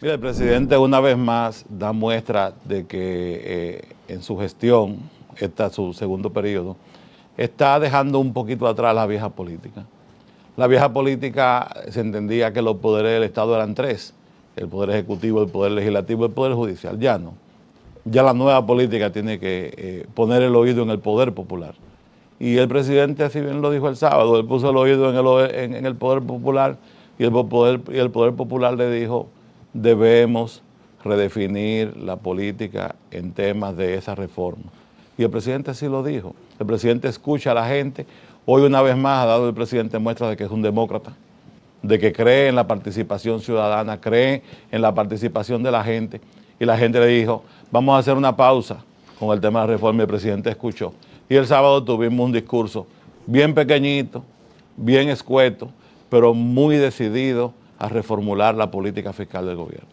el presidente una vez más da muestra de que eh, en su gestión, está su segundo periodo, está dejando un poquito atrás la vieja política. La vieja política se entendía que los poderes del Estado eran tres, el poder ejecutivo, el poder legislativo, el poder judicial. Ya no. Ya la nueva política tiene que eh, poner el oído en el poder popular. Y el presidente, así bien lo dijo el sábado, él puso el oído en el, en el poder popular y el poder, y el poder popular le dijo debemos redefinir la política en temas de esa reforma. Y el presidente sí lo dijo. El presidente escucha a la gente. Hoy una vez más ha dado el presidente muestra de que es un demócrata, de que cree en la participación ciudadana, cree en la participación de la gente. Y la gente le dijo, vamos a hacer una pausa con el tema de la reforma. Y el presidente escuchó. Y el sábado tuvimos un discurso bien pequeñito, bien escueto, pero muy decidido a reformular la política fiscal del gobierno.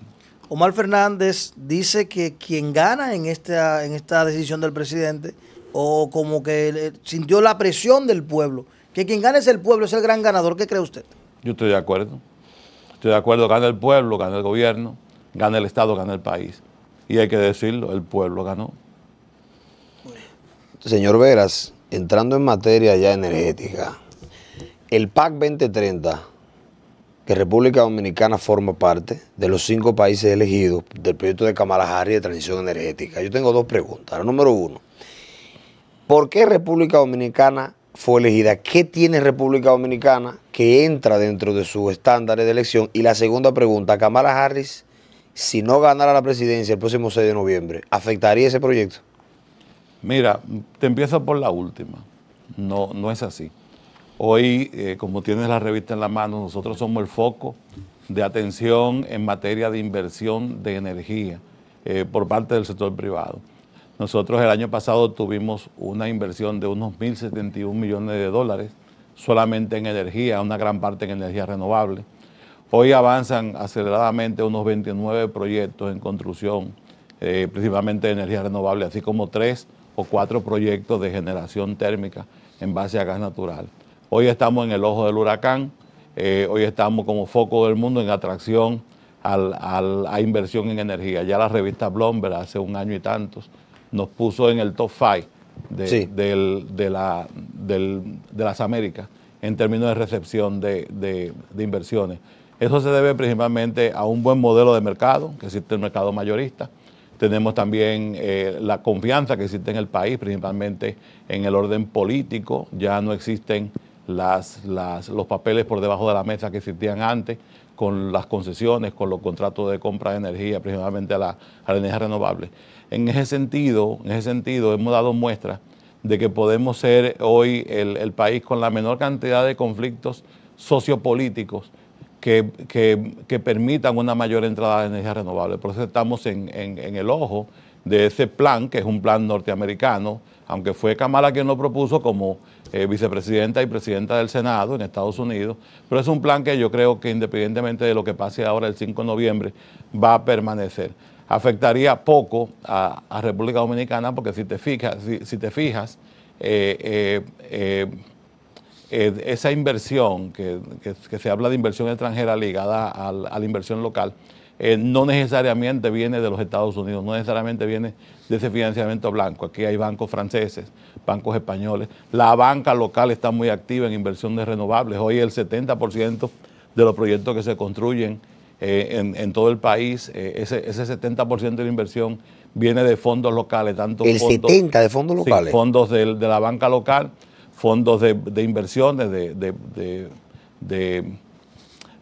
Omar Fernández dice que quien gana en esta, en esta decisión del presidente, o como que sintió la presión del pueblo, que quien gana es el pueblo, es el gran ganador. ¿Qué cree usted? Yo estoy de acuerdo. Estoy de acuerdo, gana el pueblo, gana el gobierno, gana el Estado, gana el país. Y hay que decirlo, el pueblo ganó. Señor Veras, entrando en materia ya energética, el PAC 2030 que República Dominicana forma parte de los cinco países elegidos del proyecto de Kamala de transición energética. Yo tengo dos preguntas. La número uno, ¿por qué República Dominicana fue elegida? ¿Qué tiene República Dominicana que entra dentro de sus estándares de elección? Y la segunda pregunta, Kamala Harris, si no ganara la presidencia el próximo 6 de noviembre, ¿afectaría ese proyecto? Mira, te empiezo por la última. No, no es así. Hoy, eh, como tienes la revista en la mano, nosotros somos el foco de atención en materia de inversión de energía eh, por parte del sector privado. Nosotros el año pasado tuvimos una inversión de unos 1.071 millones de dólares solamente en energía, una gran parte en energía renovable. Hoy avanzan aceleradamente unos 29 proyectos en construcción, eh, principalmente de energía renovable, así como tres o cuatro proyectos de generación térmica en base a gas natural. Hoy estamos en el ojo del huracán, eh, hoy estamos como foco del mundo en atracción a inversión en energía. Ya la revista Bloomberg hace un año y tantos nos puso en el top five de, la, de, las Américas en términos de recepción de, inversiones. Eso se debe principalmente a un buen modelo de mercado, que existe el mercado mayorista, tenemos también eh, la confianza que existe en el país, principalmente en el orden político. Ya no existen las, los papeles por debajo de la mesa que existían antes, con las concesiones, con los contratos de compra de energía, principalmente a la, energía renovable. En ese sentido, en ese sentido hemos dado muestra de que podemos ser hoy el, país con la menor cantidad de conflictos sociopolíticos que, que, permitan una mayor entrada de energía renovable. Por eso estamos en el ojo de ese plan, que es un plan norteamericano, aunque fue Kamala quien lo propuso como eh, vicepresidenta y presidenta del Senado en Estados Unidos, pero es un plan que yo creo que independientemente de lo que pase ahora el 5 de noviembre, va a permanecer. Afectaría poco a, a República Dominicana porque si te fijas, si, te fijas eh, eh, esa inversión que, se habla de inversión extranjera ligada a la inversión local, eh, no necesariamente viene de los Estados Unidos, no necesariamente viene de ese financiamiento blanco. Aquí hay bancos franceses, bancos españoles. La banca local está muy activa en inversiones renovables. Hoy el 70% de los proyectos que se construyen eh, en, todo el país, eh, ese, 70% de la inversión viene de fondos locales. Tanto el 70% de fondos locales. fondos de, la banca local, fondos de, inversiones, de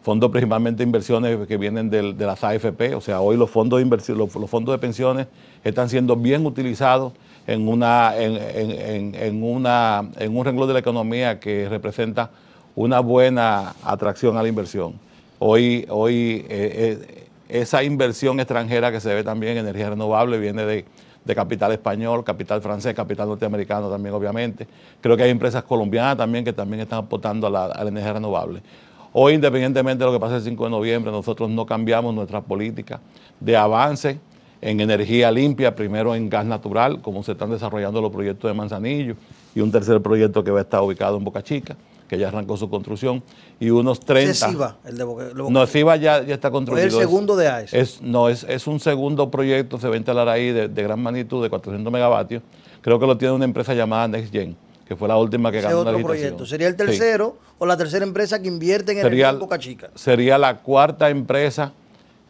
fondos principalmente de inversiones que vienen de las AFP, o sea, hoy los fondos de, los, fondos de pensiones están siendo bien utilizados en, una, en, en un renglón de la economía que representa una buena atracción a la inversión. Hoy, hoy eh, eh, esa inversión extranjera que se ve también en energía renovable viene de, capital español, capital francés, capital norteamericano también, obviamente. Creo que hay empresas colombianas también que también están aportando la, a la energía renovable. Hoy, independientemente de lo que pase el 5 de noviembre, nosotros no cambiamos nuestra política de avance en energía limpia, primero en gas natural, como se están desarrollando los proyectos de Manzanillo, y un tercer proyecto que va a estar ubicado en Boca Chica, que ya arrancó su construcción, y unos 30... ¿Es de Boca, No, ya, ya está construido. ¿Es el segundo de AES? Es, no, es, es, un segundo proyecto, se va a instalar ahí de, gran magnitud, de 400 megavatios. Creo que lo tiene una empresa llamada NextGen que fue la última que ganó otro proyecto. ¿Sería el tercero o la tercera empresa que invierte en sería, el Boca Chica? Sería la cuarta empresa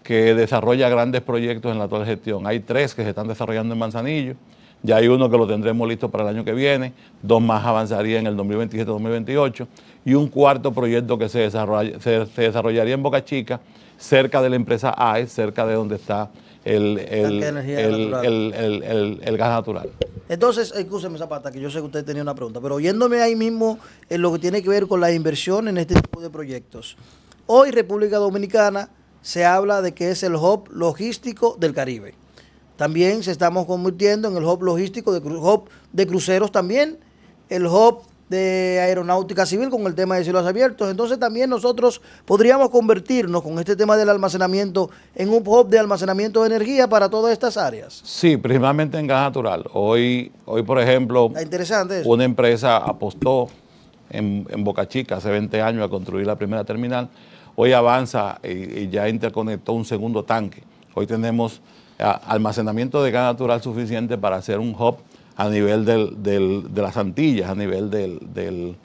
que desarrolla grandes proyectos en la actual gestión. Hay tres que se están desarrollando en Manzanillo, ya hay uno que lo tendremos listo para el año que viene, dos más avanzarían en el 2027-2028 y un cuarto proyecto que se, se, se desarrollaría en Boca Chica, cerca de la empresa AES, cerca de donde está el, el, gas natural. Entonces, escúcheme Zapata, que yo sé que usted tenía una pregunta, pero oyéndome ahí mismo en lo que tiene que ver con la inversión en este tipo de proyectos. Hoy República Dominicana se habla de que es el hub logístico del Caribe. También se estamos convirtiendo en el hub logístico, de, hub de cruceros también, el hub de Aeronáutica Civil con el tema de cielos abiertos. Entonces también nosotros podríamos convertirnos con este tema del almacenamiento en un hub de almacenamiento de energía para todas estas áreas. Sí, principalmente en gas natural. Hoy, hoy por ejemplo, ah, una empresa apostó en, Boca Chica hace 20 años a construir la primera terminal. Hoy avanza y, y ya interconectó un segundo tanque. Hoy tenemos ah, almacenamiento de gas natural suficiente para hacer un hub a nivel de las Antillas, a nivel del,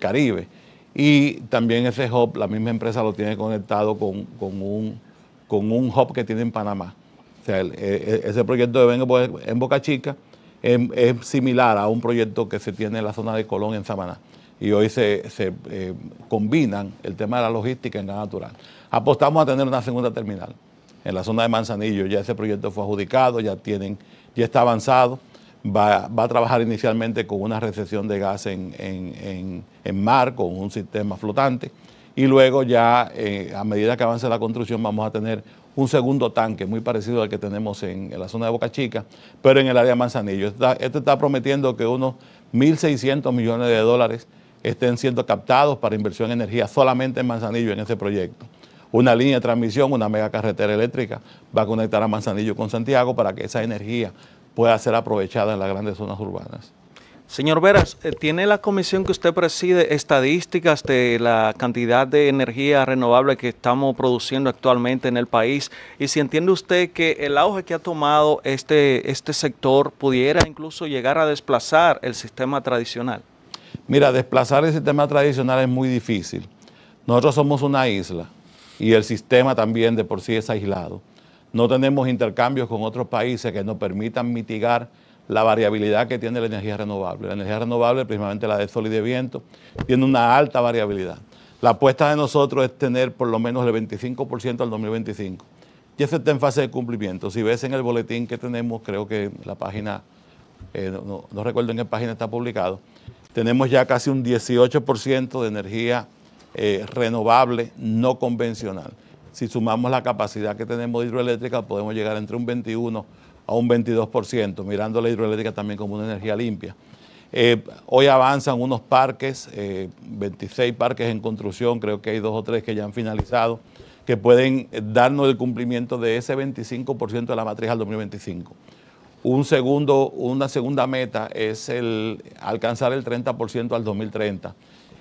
Caribe. Y también ese hub, la misma empresa lo tiene conectado con, un, con un hub que tiene en Panamá. O sea, e, e, ese proyecto de Vengo en Boca Chica em, es, similar a un proyecto que se tiene en la zona de Colón, en Samaná. Y hoy se, eh, combinan el tema de la logística en la natural. Apostamos a tener una segunda terminal en la zona de Manzanillo. Ya ese proyecto fue adjudicado, ya tienen, ya está avanzado va, a trabajar inicialmente con una recesión de gas en, mar, con un sistema flotante, y luego ya eh, a medida que avance la construcción vamos a tener un segundo tanque muy parecido al que tenemos en, la zona de Boca Chica, pero en el área de Manzanillo. ...esto está prometiendo que unos 1.600 millones de dólares estén siendo captados para inversión en energía solamente en Manzanillo en ese proyecto. Una línea de transmisión, una mega carretera eléctrica va a conectar a Manzanillo con Santiago para que esa energía pueda ser aprovechada en las grandes zonas urbanas. Señor Veras, eh, ¿tiene la comisión que usted preside estadísticas de la cantidad de energía renovable que estamos produciendo actualmente en el país? Y si entiende usted que el auge que ha tomado este, este sector pudiera incluso llegar a desplazar el sistema tradicional. Mira, desplazar el sistema tradicional es muy difícil. Nosotros somos una isla y el sistema también de por sí es aislado. No tenemos intercambios con otros países que nos permitan mitigar la variabilidad que tiene la energía renovable. La energía renovable, principalmente la de sol y de viento, tiene una alta variabilidad. La apuesta de nosotros es tener por lo menos el 25% al 2025. Y eso está en fase de cumplimiento. Si ves en el boletín que tenemos, creo que la página, eh, no, recuerdo en qué página está publicado, tenemos ya casi un 18% de energía eh, renovable no convencional si sumamos la capacidad que tenemos de hidroeléctrica, podemos llegar entre un 21 a un 22%, mirando la hidroeléctrica también como una energía limpia. Eh, hoy avanzan unos parques, 26 eh, parques en construcción, creo que hay dos o tres que ya han finalizado, que pueden darnos el cumplimiento de ese 25% de la matriz al 2025. Un segundo, una segunda meta es el alcanzar el 30% al 2030.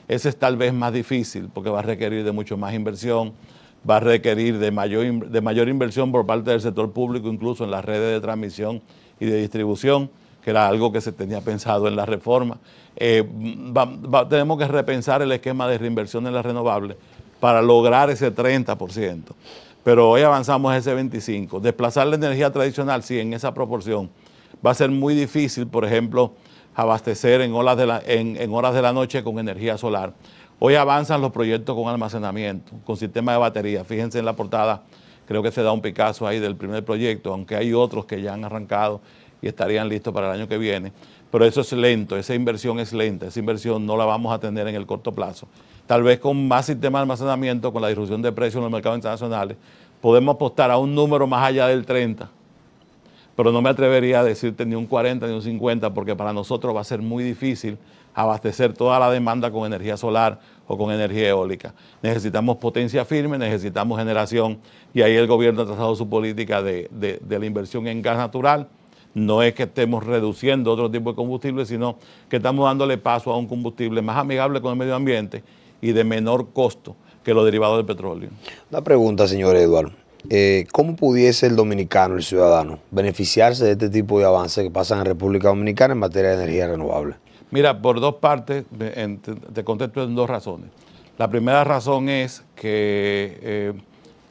Ese es tal vez más difícil porque va a requerir de mucho más inversión, va a requerir de mayor, de mayor inversión por parte del sector público, incluso en las redes de transmisión y de distribución, que era algo que se tenía pensado en la reforma. Eh, tenemos que repensar el esquema de reinversión en las renovables para lograr ese 30%. Pero hoy avanzamos ese 25%. Desplazar la energía tradicional, sí, en esa proporción. Va a ser muy difícil, por ejemplo, abastecer en de la, en horas de la noche con energía solar. Hoy avanzan los proyectos con almacenamiento, con sistema de batería. Fíjense en la portada, creo que se da un picazo ahí del primer proyecto, aunque hay otros que ya han arrancado y estarían listos para el año que viene. Pero eso es lento, esa inversión es lenta, esa inversión no la vamos a tener en el corto plazo. Tal vez con más sistema de almacenamiento, con la disrupción de precios en los mercados internacionales, podemos apostar a un número más allá del 30, pero no me atrevería a decirte ni un 40 ni un 50, porque para nosotros va a ser muy difícil abastecer toda la demanda con energía solar o con energía eólica. Necesitamos potencia firme, necesitamos generación y ahí el gobierno ha trazado su política de, la inversión en gas natural. No es que estemos reduciendo otro tipo de combustible, sino que estamos dándole paso a un combustible más amigable con el medio ambiente y de menor costo que los derivados del petróleo. Una pregunta, señor Eduardo. Eh, ¿cómo pudiese el dominicano, el ciudadano, beneficiarse de este tipo de avances que pasan en República Dominicana en materia de energía renovable? Mira, por dos partes, te contesto en dos razones. La primera razón es que eh,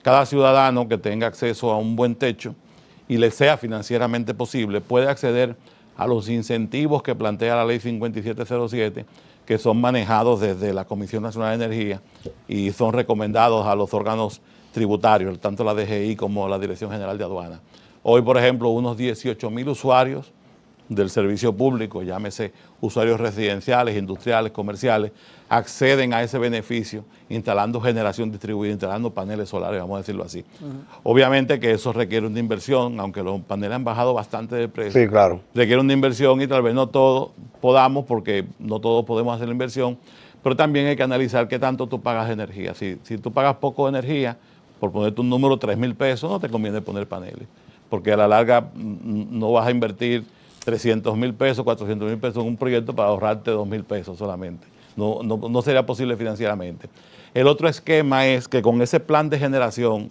cada ciudadano que tenga acceso a un buen techo y le sea financieramente posible puede acceder a los incentivos que plantea la ley 5707, que son manejados desde la Comisión Nacional de Energía y son recomendados a los órganos tributarios, tanto la DGI como la Dirección General de Aduanas. Hoy, por ejemplo, unos 18 mil usuarios del servicio público, llámese usuarios residenciales, industriales, comerciales, acceden a ese beneficio instalando generación distribuida, instalando paneles solares, vamos a decirlo así. Obviamente que eso requiere una inversión, aunque los paneles han bajado bastante de precio. Sí, claro. Requiere una inversión y tal vez no todos podamos, porque no todos podemos hacer la inversión, pero también hay que analizar qué tanto tú pagas de energía. Si, si tú pagas poco de energía, por ponerte un número, 3 mil pesos, no te conviene poner paneles, porque a la larga mm, mm, no vas a invertir 300 mil pesos, 400 mil pesos en un proyecto para ahorrarte 2 mil pesos solamente. No, no, sería posible financieramente. El otro esquema es que con ese plan de generación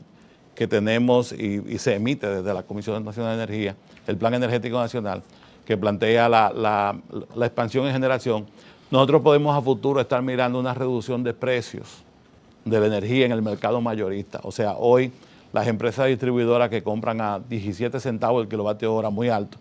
que tenemos y, se emite desde la Comisión Nacional de Energía, el Plan Energético Nacional, que plantea la, la, expansión en generación, nosotros podemos a futuro estar mirando una reducción de precios de la energía en el mercado mayorista. O sea, hoy las empresas distribuidoras que compran a 17 centavos el kilovatio hora muy alto,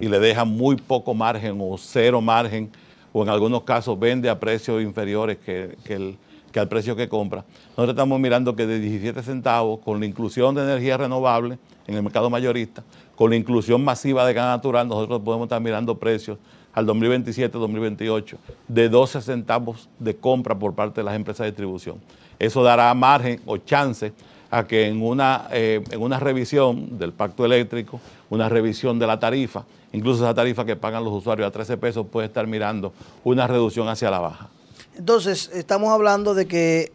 y le deja muy poco margen o cero margen, o en algunos casos vende a precios inferiores que, que, el, que al precio que compra. Nosotros estamos mirando que de 17 centavos, con la inclusión de energía renovable en el mercado mayorista, con la inclusión masiva de gas natural, nosotros podemos estar mirando precios al 2027-2028 de 12 centavos de compra por parte de las empresas de distribución. Eso dará margen o chance a que en una, eh, en una revisión del pacto eléctrico, una revisión de la tarifa, incluso esa tarifa que pagan los usuarios a 13 pesos puede estar mirando una reducción hacia la baja. Entonces, estamos hablando de que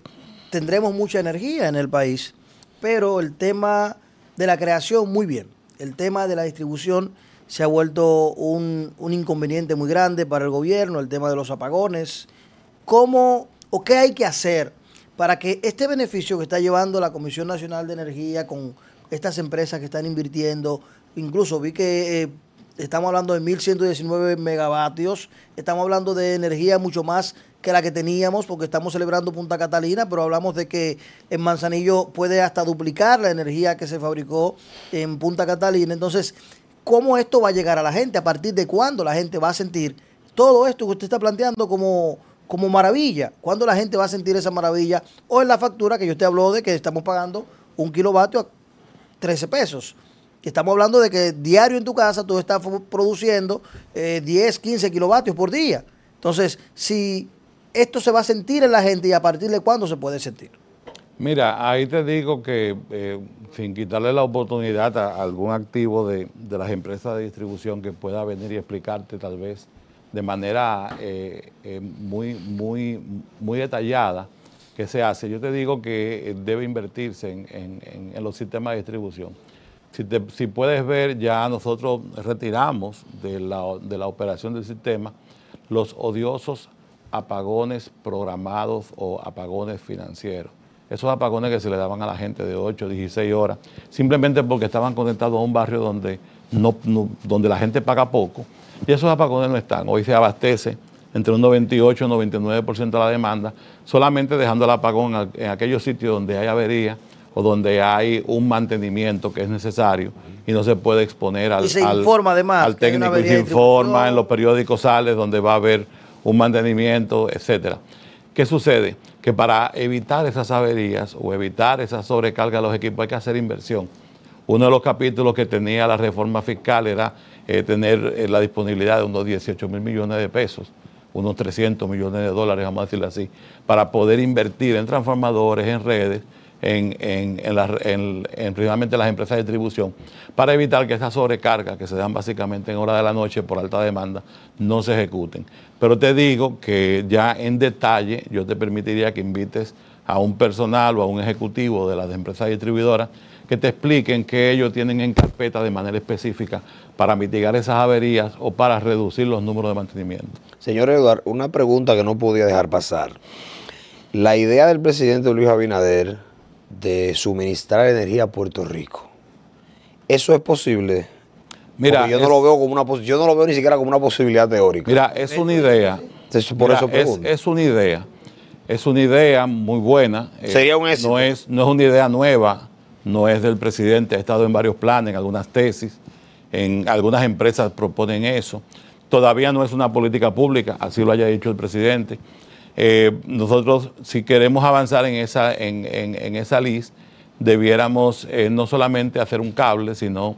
tendremos mucha energía en el país, pero el tema de la creación, muy bien, el tema de la distribución se ha vuelto un, un inconveniente muy grande para el gobierno, el tema de los apagones. ¿Cómo o qué hay que hacer para que este beneficio que está llevando la Comisión Nacional de Energía con estas empresas que están invirtiendo, incluso vi que eh, estamos hablando de 1.119 megavatios, estamos hablando de energía mucho más que la que teníamos, porque estamos celebrando Punta Catalina, pero hablamos de que en Manzanillo puede hasta duplicar la energía que se fabricó en Punta Catalina. Entonces, ¿cómo esto va a llegar a la gente? ¿A partir de cuándo la gente va a sentir todo esto que usted está planteando como como maravilla. ¿Cuándo la gente va a sentir esa maravilla? O en la factura que yo te habló de que estamos pagando un kilovatio a 13 pesos. Estamos hablando de que diario en tu casa tú estás produciendo 10, eh, 15 kilovatios por día. Entonces, si esto se va a sentir en la gente y a partir de cuándo se puede sentir. Mira, ahí te digo que eh, sin quitarle la oportunidad a algún activo de, de las empresas de distribución que pueda venir y explicarte tal vez de manera eh, eh, muy, muy, muy detallada que se hace. Yo te digo que eh, debe invertirse en, los sistemas de distribución. Si, puedes ver, ya nosotros retiramos de la, de la operación del sistema los odiosos apagones programados o apagones financieros. Esos apagones que se le daban a la gente de 8, 16 horas, simplemente porque estaban conectados a un barrio donde donde la gente paga poco, y esos apagones no están. Hoy se abastece entre un 98 y un 99% de la demanda, solamente dejando el apagón en aquellos sitios donde hay avería o donde hay un mantenimiento que es necesario y no se puede exponer al, y se informa, además, al técnico y se informa, en los periódicos sales donde va a haber un mantenimiento, etcétera. ¿Qué sucede? Que para evitar esas averías o evitar esa sobrecarga de los equipos hay que hacer inversión. Uno de los capítulos que tenía la reforma fiscal era eh, tener eh, la disponibilidad de unos 18 mil millones de pesos, unos 300 millones de dólares, vamos a decirlo así, para poder invertir en transformadores, en redes, en, las empresas de distribución, para evitar que esas sobrecargas que se dan básicamente en hora de la noche por alta demanda no se ejecuten. Pero te digo que ya en detalle yo te permitiría que invites a un personal o a un ejecutivo de las empresas distribuidoras que te expliquen qué ellos tienen en carpeta de manera específica para mitigar esas averías o para reducir los números de mantenimiento. Señor Eduardo, una pregunta que no podía dejar pasar. La idea del presidente Luis Abinader de suministrar energía a Puerto Rico, ¿eso es posible? Mira, yo no lo veo como una yo no lo veo ni siquiera como una posibilidad teórica. Mira, es una idea. por eso Es, una idea es una idea muy buena. Eh, Sería un es, no es una idea nueva no es del presidente, ha estado en varios planes, en algunas tesis, en algunas empresas proponen eso. Todavía no es una política pública, así lo haya dicho el presidente. Eh, nosotros, si queremos avanzar en esa, en, esa debiéramos eh, no solamente hacer un cable, sino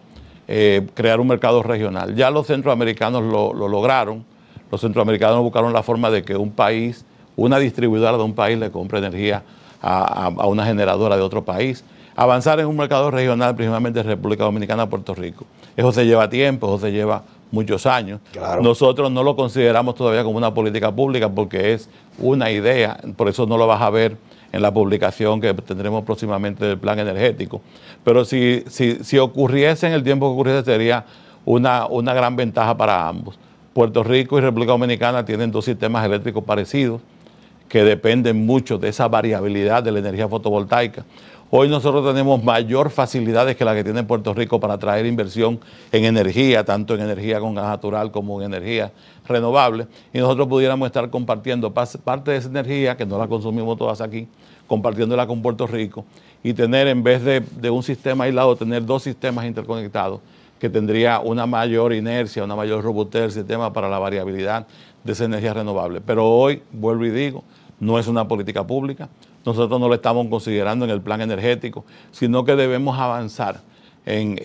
eh, crear un mercado regional. Ya los centroamericanos lo, lograron. Los centroamericanos buscaron la forma de que un país, una distribuidora de un país le compre energía a, a, una generadora de otro país avanzar en un mercado regional, principalmente República Dominicana, Puerto Rico. Eso se lleva tiempo, eso se lleva muchos años. Nosotros no lo consideramos todavía como una política pública porque es una idea, por eso no lo vas a ver en la publicación que tendremos próximamente del plan energético. Pero si, si, si ocurriese en el tiempo que ocurriese sería una, una gran ventaja para ambos. Puerto Rico y República Dominicana tienen dos sistemas eléctricos parecidos que dependen mucho de esa variabilidad de la energía fotovoltaica. Hoy nosotros tenemos mayor facilidades que la que tiene Puerto Rico para traer inversión en energía, tanto en energía con gas natural como en energía renovable, y nosotros pudiéramos estar compartiendo parte de esa energía, que no la consumimos todas aquí, compartiéndola con Puerto Rico, y tener en vez de, de un sistema aislado, tener dos sistemas interconectados que tendría una mayor inercia, una mayor robustez del sistema para la variabilidad de esa energía renovable. Pero hoy, vuelvo y digo, no es una política pública, nosotros no lo estamos considerando en el plan energético, sino que debemos avanzar en,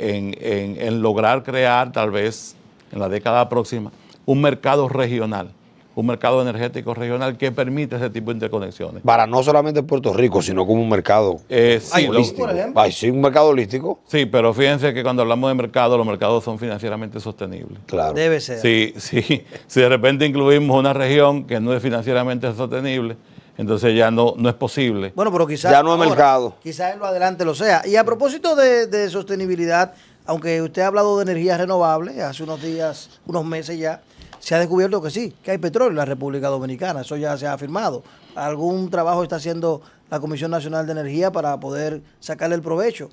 lograr crear tal vez en la década próxima un mercado regional un mercado energético regional que permita ese tipo de interconexiones. Para no solamente Puerto Rico, sino como un mercado eh, holístico. Por sí, un mercado holístico. Sí, pero fíjense que cuando hablamos de mercado, los mercados son financieramente sostenibles. Claro. Debe ser. Sí, sí. Si de repente incluimos una región que no es financieramente sostenible, entonces ya no, no es posible. Bueno, pero quizás. Ya no mercado. Quizás en lo adelante lo sea. Y a propósito de, de sostenibilidad, aunque usted ha hablado de energías renovables hace unos días, unos meses ya, se ha descubierto que sí, que hay petróleo en la República Dominicana. Eso ya se ha afirmado. Algún trabajo está haciendo la Comisión Nacional de Energía para poder sacarle el provecho.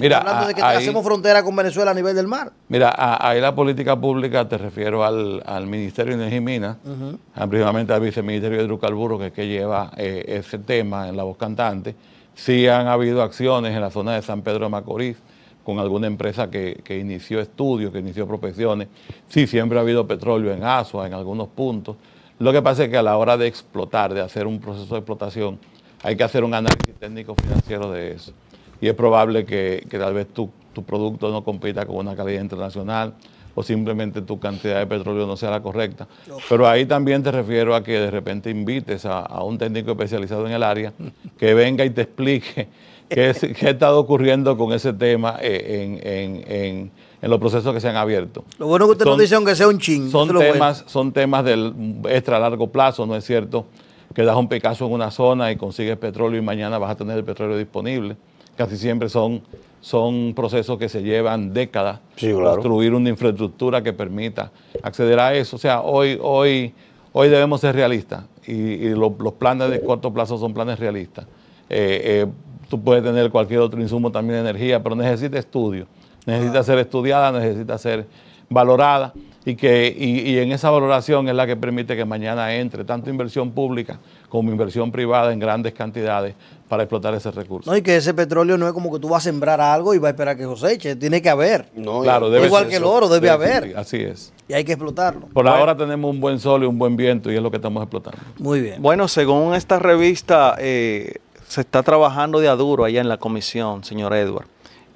Mira, hablando de que ahí, hacemos frontera con Venezuela a nivel del mar. Mira, ahí la política pública, te refiero al, Ministerio de Energía y Minas, principalmente al Viceministerio de Hidrocarburos, que es que lleva eh, ese tema en la voz cantante. Sí han habido acciones en la zona de San Pedro de Macorís con alguna empresa que, que inició estudios, que inició profesiones. Sí, siempre ha habido petróleo en Asua, en algunos puntos. Lo que pasa es que a la hora de explotar, de hacer un proceso de explotación, hay que hacer un análisis técnico financiero de eso y es probable que, tal vez tu, producto no compita con una calidad internacional o simplemente tu cantidad de petróleo no sea la correcta. Pero ahí también te refiero a que de repente invites a, un técnico especializado en el área que venga y te explique qué, ha estado ocurriendo con ese tema eh, en, los procesos que se han abierto. Lo bueno que usted nos dice, aunque sea un ching. Son, temas, son temas del extra largo plazo, ¿no es cierto? Que das un picazo en una zona y consigues petróleo y mañana vas a tener el petróleo disponible casi siempre son, son procesos que se llevan décadas. Construir una infraestructura que permita acceder a eso. O sea, hoy, hoy, hoy debemos ser realistas y, los planes de corto plazo son planes realistas. Eh, eh, tú puedes tener cualquier otro insumo también de energía, pero necesita estudio, necesita ser estudiada, necesita ser valorada y, que, y, en esa valoración es la que permite que mañana entre tanto inversión pública como inversión privada en grandes cantidades para explotar ese recurso. No, y que ese petróleo no es como que tú vas a sembrar algo y vas a esperar que coseche, tiene que haber. No, claro, debe igual que el oro, debe, haber. así es. Y hay que explotarlo. Por ahora tenemos un buen sol y un buen viento y es lo que estamos explotando. Muy bien. Bueno, según esta revista, eh, se está trabajando de aduro allá en la comisión, señor Edward.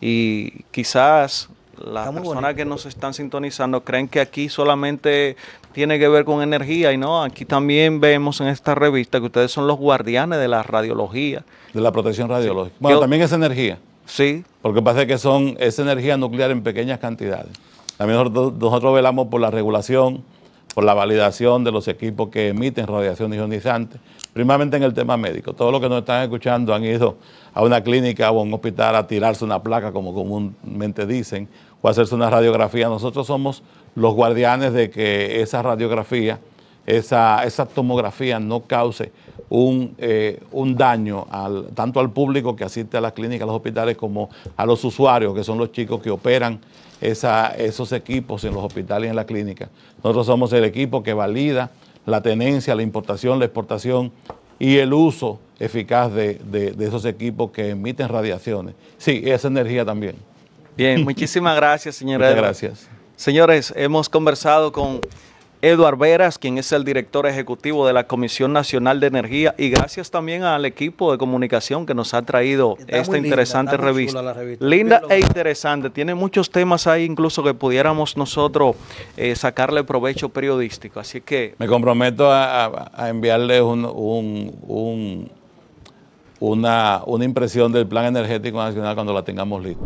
Y quizás las personas que nos están sintonizando creen que aquí solamente tiene que ver con energía y no, aquí también vemos en esta revista que ustedes son los guardianes de la radiología. De la protección radiológica. Bueno, también es energía. Sí. Porque pasa que son, es energía nuclear en pequeñas cantidades. También nosotros, nosotros velamos por la regulación, por la validación de los equipos que emiten radiación ionizante, primamente en el tema médico. Todos los que nos están escuchando han ido a una clínica o a un hospital a tirarse una placa, como comúnmente dicen, o hacerse una radiografía. Nosotros somos los guardianes de que esa radiografía, esa, esa tomografía no cause un, eh, un daño al, tanto al público que asiste a las clínicas, a los hospitales, como a los usuarios, que son los chicos que operan esa, esos equipos en los hospitales y en la clínica. Nosotros somos el equipo que valida la tenencia, la importación, la exportación y el uso eficaz de, de, de esos equipos que emiten radiaciones. Sí, esa energía también. Bien, muchísimas gracias, señora. Muchas gracias. Señores, hemos conversado con Eduard Veras, quien es el director ejecutivo de la Comisión Nacional de Energía, y gracias también al equipo de comunicación que nos ha traído esta interesante revista. Linda e interesante, tiene muchos temas ahí incluso que pudiéramos nosotros eh, sacarle provecho periodístico, así que... Me comprometo a, a enviarles una impresión del Plan Energético Nacional cuando la tengamos lista.